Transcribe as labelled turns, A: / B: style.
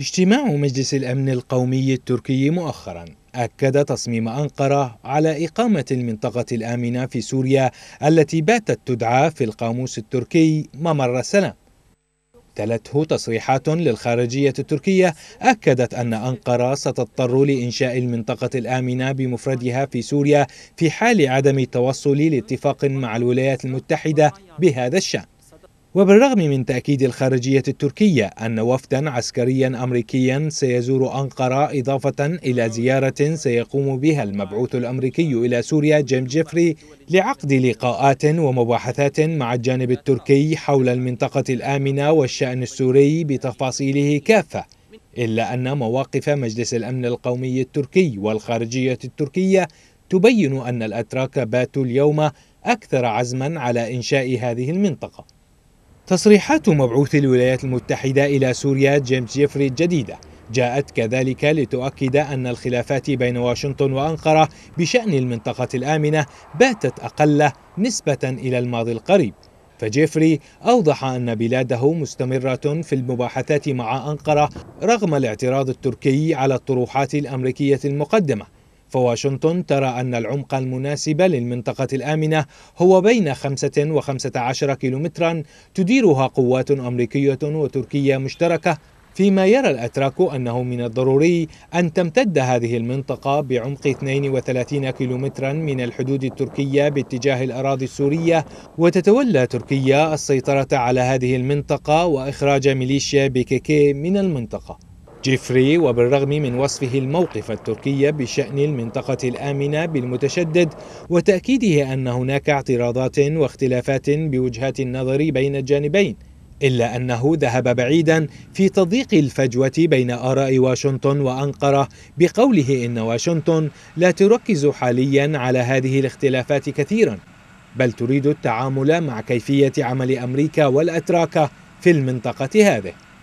A: اجتماع مجلس الأمن القومي التركي مؤخرا أكد تصميم أنقرة على إقامة المنطقة الآمنة في سوريا التي باتت تدعى في القاموس التركي ممر السلام تلته تصريحات للخارجية التركية أكدت أن أنقرة ستضطر لإنشاء المنطقة الآمنة بمفردها في سوريا في حال عدم التوصل لاتفاق مع الولايات المتحدة بهذا الشأن وبالرغم من تأكيد الخارجية التركية أن وفدا عسكريا أمريكيا سيزور أنقرة إضافة إلى زيارة سيقوم بها المبعوث الأمريكي إلى سوريا جيم جيفري لعقد لقاءات ومباحثات مع الجانب التركي حول المنطقة الآمنة والشأن السوري بتفاصيله كافة إلا أن مواقف مجلس الأمن القومي التركي والخارجية التركية تبين أن الأتراك باتوا اليوم أكثر عزما على إنشاء هذه المنطقة تصريحات مبعوث الولايات المتحدة إلى سوريا جيمس جيفري الجديدة جاءت كذلك لتؤكد أن الخلافات بين واشنطن وأنقرة بشأن المنطقة الآمنة باتت أقل نسبة إلى الماضي القريب فجيفري أوضح أن بلاده مستمرة في المباحثات مع أنقرة رغم الاعتراض التركي على الطروحات الأمريكية المقدمة فواشنطن ترى أن العمق المناسب للمنطقة الآمنة هو بين 5 و15 كيلومترا تديرها قوات أمريكية وتركية مشتركة فيما يرى الأتراك أنه من الضروري أن تمتد هذه المنطقة بعمق 32 كيلومترا من الحدود التركية باتجاه الأراضي السورية وتتولى تركيا السيطرة على هذه المنطقة وإخراج ميليشيا بيكيكي من المنطقة جيفري وبالرغم من وصفه الموقف التركي بشأن المنطقة الآمنة بالمتشدد وتأكيده أن هناك اعتراضات واختلافات بوجهات النظر بين الجانبين إلا أنه ذهب بعيدا في تضييق الفجوة بين آراء واشنطن وأنقرة بقوله إن واشنطن لا تركز حاليا على هذه الاختلافات كثيرا بل تريد التعامل مع كيفية عمل أمريكا والأتراك في المنطقة هذه